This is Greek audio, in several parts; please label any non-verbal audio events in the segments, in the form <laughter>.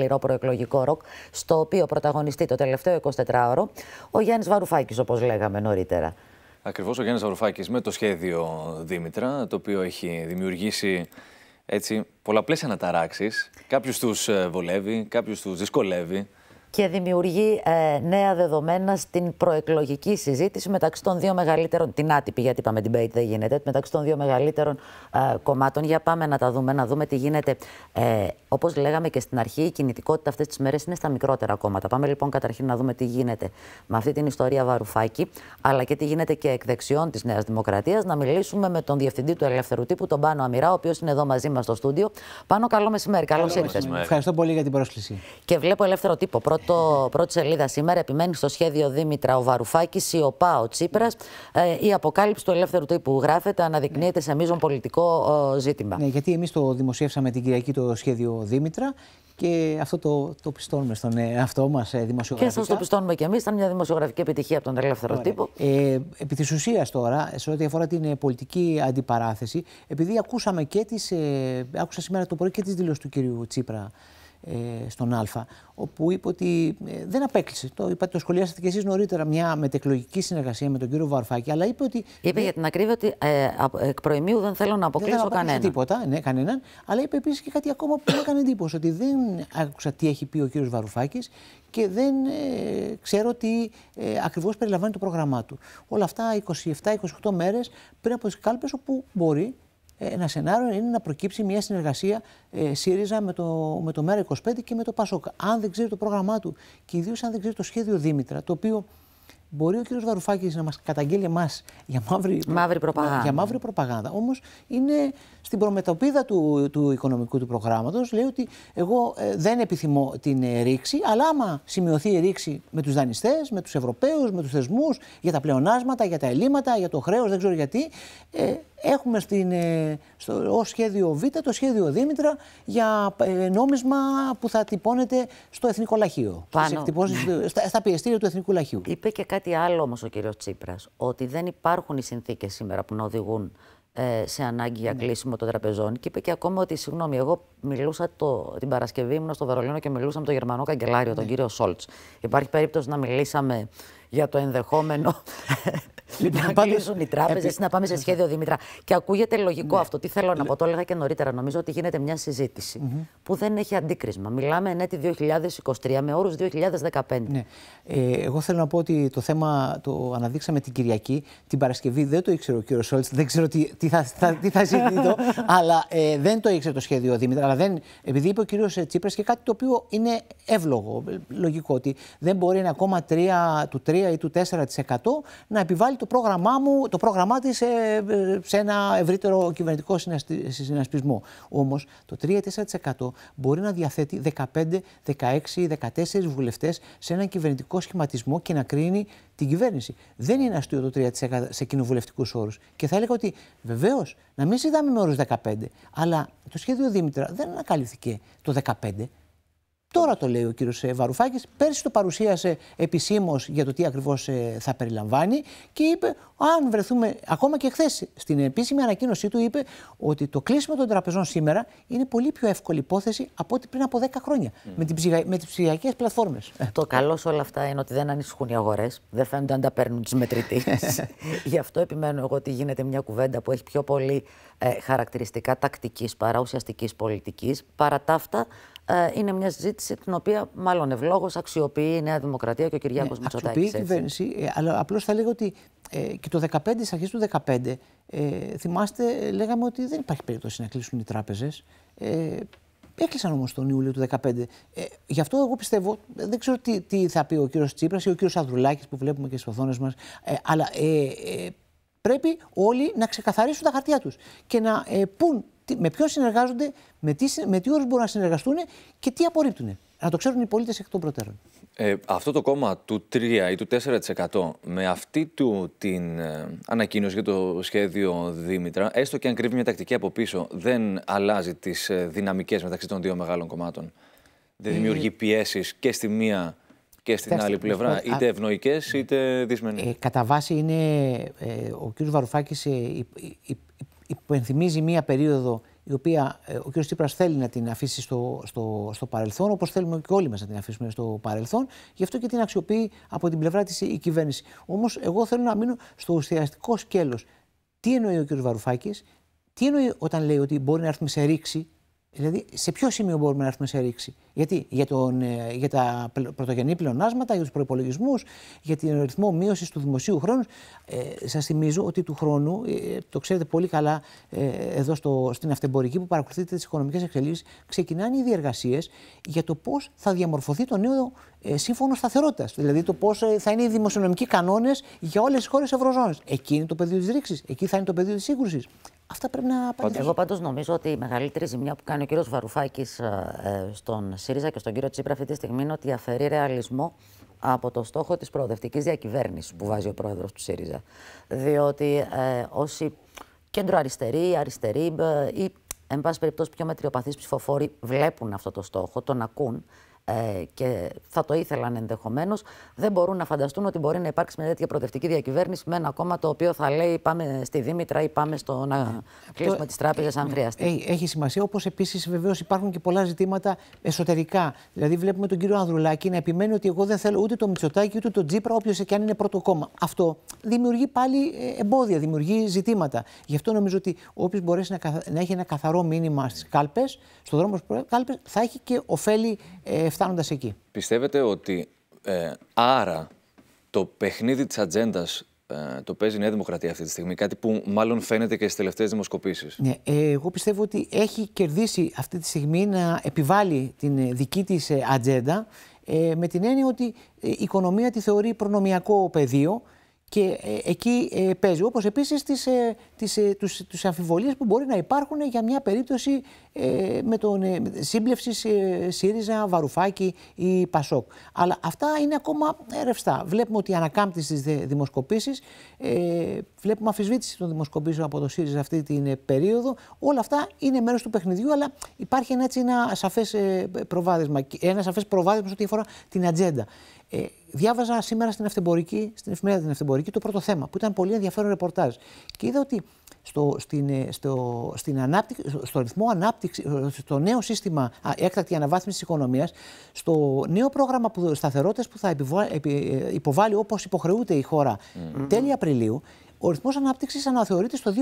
σκληρό προεκλογικό ροκ, στο οποίο πρωταγωνιστεί το τελευταίο 24ωρο ο Γιάννης Βαρουφάκης, όπως λέγαμε νωρίτερα. Ακριβώς ο Γιάννης Βαρουφάκης με το σχέδιο Δήμητρα, το οποίο έχει δημιουργήσει έτσι, πολλαπλές αναταράξεις. Κάποιους τους ε, βολεύει, κάποιους τους δυσκολεύει και δημιουργεί ε, νέα δεδομένα στην προεκλογική συζήτηση μεταξύ των δύο μεγαλύτερων, την άτυπη γιατί είπαμε debate δεν γίνεται, μεταξύ των δύο μεγαλύτερων ε, κομμάτων. Για πάμε να τα δούμε, να δούμε τι γίνεται. Ε, Όπως λέγαμε και στην αρχή, η κινητικότητα αυτές τις μέρες είναι στα μικρότερα κόμματα. Πάμε λοιπόν καταρχήν να δούμε τι γίνεται με αυτή την ιστορία Βαρουφάκη, αλλά και τι γίνεται και εκ δεξιών της Νέας Δημοκρατίας. Να μιλήσουμε με τον Διευθυντή του Ελεύθερου Τύπου, τον Πάνο Αμυρά, ο οποίος είναι εδώ μαζί μας στο στούντιο. Πάνο, καλό μεσημέρι, καλώς ήρθατε. Ευχαριστώ πολύ για την πρόσκληση. Και βλέπω Ελεύθερο Τύπο πρώτη το πρώτη σελίδα σήμερα επιμένει στο σχέδιο Δήμητρα ο Βαρουφάκης, Η ο Τσίπρας. Ε, η αποκάλυψη του ελεύθερου τύπου γράφεται, αναδεικνύεται σε μείζον πολιτικό ζήτημα. Ναι, γιατί εμείς το δημοσιεύσαμε την Κυριακή το σχέδιο Δήμητρα και αυτό το, το πιστώνουμε στον εαυτό μας ε, δημοσιογραφικά. Και αυτό το πιστώνουμε και εμείς. Ήταν μια δημοσιογραφική επιτυχία από τον ελεύθερο Ωραία. τύπο. Ε, επί της ουσίας τώρα, σε ό,τι αφορά την ε, πολιτική αντιπαράθεση, επειδή ακούσαμε και άκουσα σήμερα το πρωί και τις δηλώσεις του κυρίου Τσίπρα ε, στον Α, όπου είπε ότι ε, δεν απέκλεισε. Το, είπα, το σχολιάσατε και εσείς νωρίτερα, μια μετεκλογική συνεργασία με τον κύριο Βαρουφάκη, αλλά είπε ότι. Είπε για την ακρίβεια ότι ε, εκ προημίου δεν θέλω να αποκλείσω δεν τίποτα, ναι, κανέναν. Αλλά είπε επίσης και κάτι ακόμα που μου έκανε εντύπωση, ότι δεν άκουσα τι έχει πει ο κύριος Βαρουφάκης και δεν ε, ξέρω τι ε, ακριβώς περιλαμβάνει το πρόγραμμά του. Όλα αυτά 27-28 μέρες πριν από τις κάλπες, όπου μπορεί ε, ένα σενάριο είναι να προκύψει μια συνεργασία ε, ΣΥΡΙΖΑ με το, με το ΜΕΡΑ25 και με το ΠΑΣΟΚ. Αν δεν ξέρει το πρόγραμμά του και ιδίως αν δεν ξέρει το σχέδιο Δήμητρα, το οποίο μπορεί ο κ. Βαρουφάκης να μας καταγγέλει εμάς για μαύρη, μαύρη προπαγάνδα. Για μαύρη προπαγάνδα. Όμως είναι στην προμετωπίδα του, του οικονομικού του προγράμματος. Λέει ότι εγώ ε, δεν επιθυμώ την ε, ρήξη, αλλά άμα σημειωθεί η ρήξη με τους δανειστές, με τους Ευρωπαίους, με τους θεσμούς, για τα πλεονάσματα, για τα ελλείμματα, για το χρέος, δεν ξέρω γιατί. Ε, Έχουμε στην, ε, στο, ως σχέδιο Β το σχέδιο Δήμητρα για ε, νόμισμα που θα τυπώνεται στο Εθνικό Λαχείο. Πάνω. Στα, στα πιεστήρια του Εθνικού Λαχείου. Είπε και κάτι άλλο όμως ο κύριος Τσίπρας, ότι δεν υπάρχουν οι συνθήκες σήμερα που να οδηγούν ε, σε ανάγκη για ναι. κλείσιμο των τραπεζών. Και είπε και ακόμα ότι, συγγνώμη, εγώ μιλούσα το, την Παρασκευή, ήμουν στο Βερολίνο και μιλούσα με τον Γερμανό καγκελάριο, τον ναι. κύριο Σόλτ. Υπάρχει περίπτωση να μιλήσαμε για το ενδεχόμενο <laughs> Λοιπόν, να κλείσουν οι τράπεζες, να πάμε σε σχέδιο Δήμητρα. Και ακούγεται λογικό ναι. αυτό. Τι θέλω να πω, το έλεγα και νωρίτερα. Νομίζω ότι γίνεται μια συζήτηση mm -hmm. που δεν έχει αντίκρισμα. Μιλάμε εν έτη 2023 με όρους 2015. Ναι. Ε, εγώ θέλω να πω ότι το θέμα το αναδείξαμε την Κυριακή. Την Παρασκευή δεν το ήξερε ο κύριος Σόλτ. Δεν ξέρω τι, τι θα, θα, τι θα συζητήσω. <laughs> αλλά ε, δεν το ήξερε το σχέδιο Δήμητρα. Αλλά δεν, επειδή είπε ο κύριος Τσίπρας και κάτι το οποίο είναι εύλογο, λογικό, ότι δεν μπορεί ένα κόμμα του 3 ή του 4% να επιβάλλει το το πρόγραμμά, μου, το πρόγραμμά της ε, ε, σε ένα ευρύτερο κυβερνητικό συνασπισμό. Όμως το 3-4% μπορεί να διαθέτει 15, 16, 14 βουλευτές σε ένα κυβερνητικό σχηματισμό και να κρίνει την κυβέρνηση. Δεν είναι αστείο το 3% σε κοινοβουλευτικούς όρους. Και θα έλεγα ότι βεβαίως να μην συζητάμε με όρους 15, αλλά το σχέδιο Δήμητρα δεν ανακαλύφθηκε το 15. Τώρα το λέει ο κύριος ε, Βαρουφάκης. Πέρσι το παρουσίασε επισήμως για το τι ακριβώς ε, θα περιλαμβάνει και είπε, αν βρεθούμε. Ακόμα και χθες στην επίσημη ανακοίνωσή του, είπε ότι το κλείσιμο των τραπεζών σήμερα είναι πολύ πιο εύκολη υπόθεση από ό,τι πριν από 10 χρόνια με, τι ψηφιακέ πλατφόρμες. Το καλό σε όλα αυτά είναι ότι δεν ανησυχούν οι αγορές. Δεν φαίνονται αν τα παίρνουν τι μετρητές. <laughs> Γι' αυτό επιμένω εγώ ότι γίνεται μια κουβέντα που έχει πιο πολύ ε, χαρακτηριστικά τακτικής παρά ουσιαστικής πολιτικής. Παρά τα ε, είναι μια συζήτηση την οποία μάλλον ευλόγως αξιοποιεί η Νέα Δημοκρατία και ο Κυριάκος ναι, Μητσοτάκης. Αξιοποιεί η κυβέρνηση, ε, αλλά απλώς θα λέγω ότι ε, και το 2015, στις αρχές του 2015, θυμάστε, λέγαμε ότι δεν υπάρχει περίπτωση να κλείσουν οι τράπεζες. Ε, Έκλεισαν όμως τον Ιούλιο του 2015. γι' αυτό εγώ πιστεύω, δεν ξέρω τι, τι θα πει ο κύριος Τσίπρας ή ο κύριος Ανδρουλάκης που βλέπουμε και στις οθόνες μας, αλλά πρέπει όλοι να ξεκαθαρίσουν τα χαρτιά τους και να πούν τι, με ποιον συνεργάζονται, με τι, με τι όρους μπορούν να συνεργαστούν και τι απορρίπτουν. Να το ξέρουν οι πολίτες εκ των προτέρων. Ε, αυτό το κόμμα του 3 ή του 4% με αυτή του την ε, ανακοίνωση για το σχέδιο Δήμητρα, έστω και αν κρύβει μια τακτική από πίσω, δεν αλλάζει τις ε, δυναμικές μεταξύ των δύο μεγάλων κομμάτων. Δεν ε, δημιουργεί πιέσεις και στη μία και στην άλλη πλευρά, λοιπόν, είτε ευνοϊκές είτε δυσμενείς. κατά βάση είναι ο κ. Βαρουφάκη υπενθυμίζει μία περίοδο η οποία ε, ο κ. Τσίπρας θέλει να την αφήσει στο, στο, στο παρελθόν, όπως θέλουμε και όλοι μας να την αφήσουμε στο παρελθόν. Γι' αυτό και την αξιοποιεί από την πλευρά της η κυβέρνηση. Όμως, εγώ θέλω να μείνω στο ουσιαστικό σκέλος. Τι εννοεί ο κ. Βαρουφάκης, τι εννοεί όταν λέει ότι μπορεί να έρθουμε σε ρήξη Δηλαδή, σε ποιο σημείο μπορούμε να έρθουμε σε ρήξη. Γιατί για, τον, ε, για τα πρωτογενή πλεονάσματα, για τους προπολογισμού, για τον ρυθμό μείωσης του δημοσίου χρόνου. Ε, Σας θυμίζω ότι του χρόνου, ε, το ξέρετε πολύ καλά ε, εδώ στο, στην αυτεμπορική που παρακολουθείτε τις οικονομικές εξελίξεις, ξεκινάνε οι διεργασίε για το πώς θα διαμορφωθεί το νέο ε, σύμφωνο σταθερότητας. Δηλαδή, το πώς ε, θα είναι οι δημοσιονομικοί κανόνες για όλες τις χώρες Ευρωζώνης. Εκεί είναι το πεδίο της ρήξης, εκεί θα είναι το πεδίο της σύγκρουσης. Αυτά πρέπει να απαντήσουν. Εγώ πάντως νομίζω ότι η μεγαλύτερη ζημιά που κάνει ο κύριος Βαρουφάκης ε, ε, στον ΣΥΡΙΖΑ και στον κύριο Τσίπρα αυτή τη στιγμή είναι ότι αφαιρεί ρεαλισμό από το στόχο της προοδευτικής διακυβέρνησης που βάζει ο πρόεδρος του ΣΥΡΙΖΑ. Διότι ε, όσοι κέντρο αριστεροί, αριστεροί ε, ή εν πάση περιπτώσει πιο μετριοπαθείς ψηφοφόροι βλέπουν αυτό το στόχο, τον ακούν ε, και θα το ήθελαν ενδεχομένως, δεν μπορούν να φανταστούν ότι μπορεί να υπάρξει μια τέτοια προτευτική διακυβέρνηση με ένα κόμμα το οποίο θα λέει πάμε στη Δήμητρα ή πάμε στο να ε, κλείσουμε τις τράπεζες αν ε, χρειαστεί. Ε, έχει σημασία, όπως επίσης βεβαίως υπάρχουν και πολλά ζητήματα εσωτερικά. Δηλαδή, βλέπουμε τον κύριο Ανδρουλάκη να επιμένει ότι εγώ δεν θέλω ούτε το Μητσοτάκι ούτε το Τζίπρα, όποιος και αν είναι πρώτο κόμμα. Αυτό δημιουργεί πάλι εμπόδια, δημιουργεί ζητήματα. Γι' αυτό νομίζω ότι όποιος μπορέσει να, να έχει ένα καθαρό μήνυμα στις κάλπες, στον δρόμο τη κάλπες, θα έχει και ωφέλη ε, εκεί. Πιστεύετε ότι ε, άρα το παιχνίδι της ατζέντας ε, το παίζει η Νέα Δημοκρατία αυτή τη στιγμή, κάτι που μάλλον φαίνεται και στις τελευταίες δημοσκοπήσεις. Ναι, ε, εγώ πιστεύω ότι έχει κερδίσει αυτή τη στιγμή να επιβάλλει την δική της ατζέντα με την έννοια ότι η οικονομία τη θεωρεί προνομιακό πεδίο και ε, εκεί ε, παίζει. Όπως επίσης τις ε, αμφιβολίες που μπορεί να υπάρχουν για μια περίπτωση με τον σύμπλευση ΣΥΡΙΖΑ, Βαρουφάκη ή Πασόκ. Αλλά αυτά είναι ακόμα ρευστά. Βλέπουμε ότι ανακάμπτει στις δημοσκοπήσει. Βλέπουμε αμφισβήτηση των δημοσκοπήσεων από το ΣΥΡΙΖΑ αυτή την περίοδο. Όλα αυτά είναι μέρος του παιχνιδιού, αλλά υπάρχει ένα, σαφέ προβάδισμα. Ένα σαφές προβάδισμα ό,τι αφορά την ατζέντα. Ε, διάβαζα σήμερα στην, αυτεμπορική, στην εφημερίδα την Αυτεμπορική το πρώτο θέμα, που ήταν πολύ ενδιαφέρον ρεπορτάζ. Και είδα ότι στο, στην, ε, στο, στην ανάπτυξη, στο ρυθμό ανάπτυξη, ε, στο νέο σύστημα έκτακτη αναβάθμιση της οικονομίας, στο νέο πρόγραμμα που, που θα υποβάλει όπως υποχρεούται η χώρα τέλη Απριλίου, ο ρυθμός ανάπτυξης αναθεωρείται στο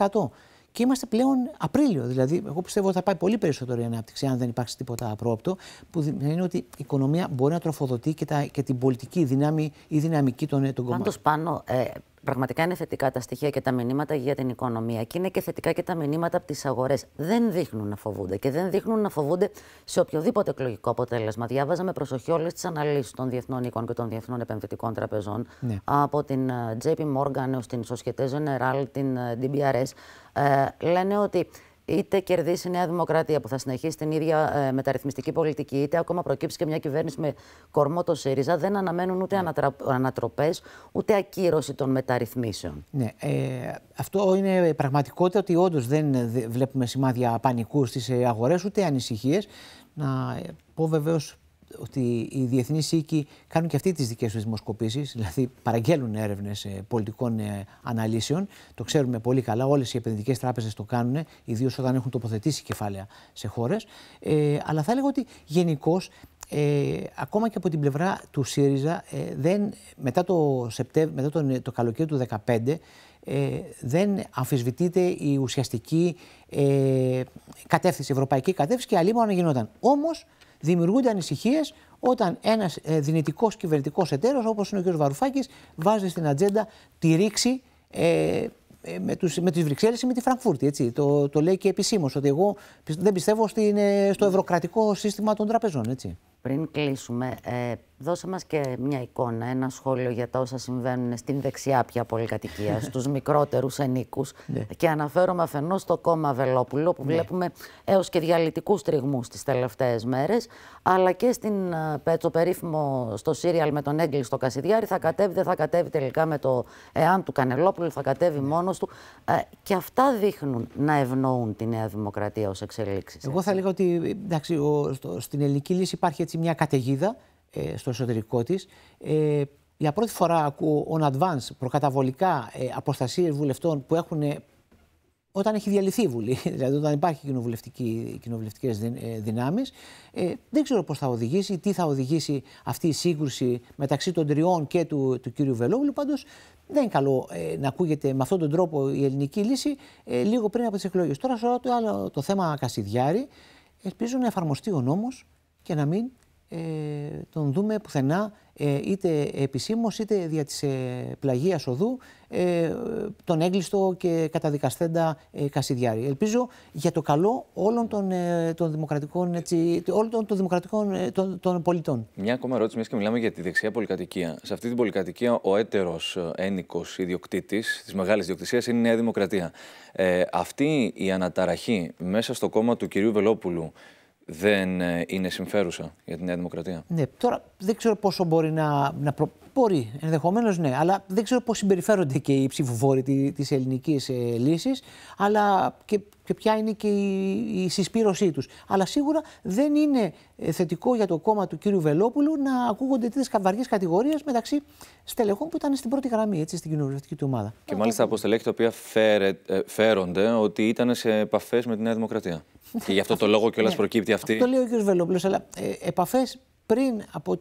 2,5% και είμαστε πλέον Απρίλιο. Δηλαδή, εγώ πιστεύω ότι θα πάει πολύ περισσότερο η ανάπτυξη, αν δεν υπάρξει τίποτα απρόπτο, που σημαίνει ότι η οικονομία μπορεί να τροφοδοτεί και, τα, και την πολιτική δυνάμη ή δυναμική των, ε, των κομμάτων. Πάντως, πάνω, ε, πραγματικά είναι θετικά τα στοιχεία και τα μηνύματα για την οικονομία. Και είναι και θετικά και τα μηνύματα από τις αγορές. Δεν δείχνουν να φοβούνται και δεν δείχνουν να φοβούνται σε οποιοδήποτε εκλογικό αποτέλεσμα. Διάβαζα με προσοχή όλες τις αναλύσεις των διεθνών οίκων και των διεθνών επενδυτικών τραπεζών. Ναι. Από την ε, JP Morgan έως την Societe Generale, την DBRS. Ε, ε, λένε ότι είτε κερδίσει η Νέα Δημοκρατία που θα συνεχίσει την ίδια ε, μεταρρυθμιστική πολιτική, είτε ακόμα προκύψει και μια κυβέρνηση με κορμό το ΣΥΡΙΖΑ, δεν αναμένουν ούτε ναι. ανατροπές, ανατροπές, ούτε ακύρωση των μεταρρυθμίσεων. Ναι. Ε, αυτό είναι πραγματικότητα ότι όντως δεν βλέπουμε σημάδια πανικού στις ε, αγορές, ούτε ανησυχίες. Να ε, πω βεβαίως ότι οι διεθνείς οίκοι κάνουν και αυτοί τις δικές τους δημοσκοπήσεις, δηλαδή παραγγέλνουν έρευνες ε, πολιτικών ε, αναλύσεων. Το ξέρουμε πολύ καλά. Όλες οι επενδυτικές τράπεζες το κάνουν, ιδίως όταν έχουν τοποθετήσει κεφάλαια σε χώρες. Ε, αλλά θα έλεγα ότι γενικώ ε, ακόμα και από την πλευρά του ΣΥΡΙΖΑ, ε, δεν, μετά, το, μετά τον, το καλοκαίρι του 2015, ε, δεν αμφισβητείται η ουσιαστική κατεύθυνση, η ευρωπαϊκή κατεύθυνση και αλλήλω να γινόταν. Όμως, δημιουργούνται ανησυχίες όταν ένας ε, δυνητικός κυβερνητικός εταίρος, όπως είναι ο κ. Βαρουφάκης, βάζει στην ατζέντα τη ρήξη ε, ε, με, τους, με τις Βρυξέλλες ή με τη Φραγκφούρτη. Έτσι. Το, το λέει και επισήμως ότι εγώ δεν πιστεύω στην, ε, στο ευρωκρατικό σύστημα των τραπεζών. Έτσι. Πριν κλείσουμε, Δώσε μας και μια εικόνα, ένα σχόλιο για τα όσα συμβαίνουν στην δεξιά πια πολυκατοικία, <laughs> στους μικρότερους ενίκους. Ναι. Και αναφέρομαι αφενός στο κόμμα Βελόπουλο που ναι. βλέπουμε έως και διαλυτικούς τριγμούς τις τελευταίες μέρες, αλλά και στην ε, Πέτσο περίφημο στο Σύριαλ με τον Έγκλη στο Κασιδιάρη θα κατέβει, δεν θα κατέβει τελικά με το εάν του Κανελόπουλου, θα κατέβει ναι. μόνος του. Ε, και αυτά δείχνουν να ευνοούν τη Νέα Δημοκρατία ως εξελίξεις. Εγώ θα λέγω ότι εντάξει, ο, στο, στην ελληνική λύση υπάρχει έτσι μια καταιγίδα ε, στο εσωτερικό Ε, Για πρώτη φορά ακούω on advance προκαταβολικά ε, αποστασίες βουλευτών που έχουν ε, όταν έχει διαλυθεί η Βουλή, <laughs> δηλαδή όταν υπάρχει κοινοβουλευτικέ δυνάμεις. Ε, δεν ξέρω πώς θα οδηγήσει, τι θα οδηγήσει αυτή η σύγκρουση μεταξύ των τριών και του, του κύριου Βελόγλου. Πάντως δεν είναι καλό να ακούγεται με αυτόν τον τρόπο η ελληνική λύση λίγο πριν από τις εκλογές. Τώρα, σε το, το θέμα Κασιδιάρη, ελπίζω να εφαρμοστεί ο νόμος και να μην ε, τον δούμε πουθενά ε, είτε επισήμως είτε δια της ε, πλαγίας οδού τον έγκλειστο και καταδικαστέντα Κασιδιάρη. Ελπίζω για το καλό όλων των, των δημοκρατικών, έτσι, όλων των, των δημοκρατικών των, των, πολιτών. Μια ακόμα ερώτηση, μιας και μιλάμε για τη δεξιά πολυκατοικία. Σε αυτή την πολυκατοικία ο έτερος ένικος ιδιοκτήτης της μεγάλης ιδιοκτησίας είναι η Νέα Δημοκρατία. Ε, αυτή η αναταραχή μέσα στο κόμμα του κυρίου Βελόπουλου δεν ε, είναι συμφέρουσα για τη Νέα Δημοκρατία. Ναι, τώρα δεν ξέρω πόσο μπορεί να. να προ... Μπορεί, ενδεχομένως ναι, αλλά δεν ξέρω πώς συμπεριφέρονται και οι ψηφοφόροι τη ελληνικής ε, λύσης, αλλά και, και ποια είναι και η, η συσπήρωσή τους. Αλλά σίγουρα δεν είναι ε, θετικό για το κόμμα του κ. Βελόπουλου να ακούγονται τέτοιες καμπαριέ κατηγορίες μεταξύ στελεχών που ήταν στην πρώτη γραμμή έτσι, στην κοινοβουλευτική του ομάδα. Και μάλιστα από στελέχη τα οποία φέρε, ε, φέρονται ότι ήταν σε επαφές με τη Νέα Δημοκρατία. Και γι' αυτό το λόγο κιόλας ναι. προκύπτει αυτή. Αυτό το λέει ο κ. Βελόπουλος, αλλά ε, επαφές πριν από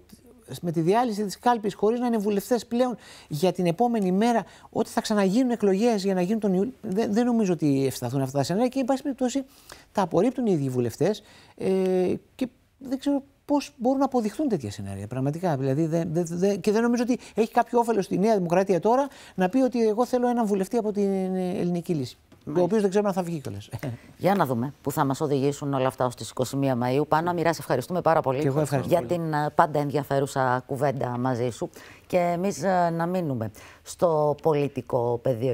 με τη διάλυση της κάλπης, χωρίς να είναι βουλευτές πλέον για την επόμενη μέρα, ότι θα ξαναγίνουν εκλογές για να γίνουν τον Ιούλιο. Δεν, νομίζω ότι ευσταθούν αυτά τα σενάρια και, εν πάση περιπτώσει, τα απορρίπτουν οι ίδιοι βουλευτές ε, και δεν ξέρω πώς μπορούν να αποδειχθούν τέτοια σενάρια. Πραγματικά. Δηλαδή, δε, δε, και δεν νομίζω ότι έχει κάποιο όφελος στη Νέα Δημοκρατία τώρα να πει ότι εγώ θέλω έναν βουλευτή από την ε, ελληνική λύση ο οποίος δεν ξέρουμε αν θα βγει κιόλας. Για να δούμε που θα μας οδηγήσουν όλα αυτά ως τις 21 Μαου. Πάνω, Αμυρά, ευχαριστούμε πάρα πολύ για την ε, πάντα ενδιαφέρουσα κουβέντα μαζί σου. Και εμείς ε, να μείνουμε στο πολιτικό πεδίο.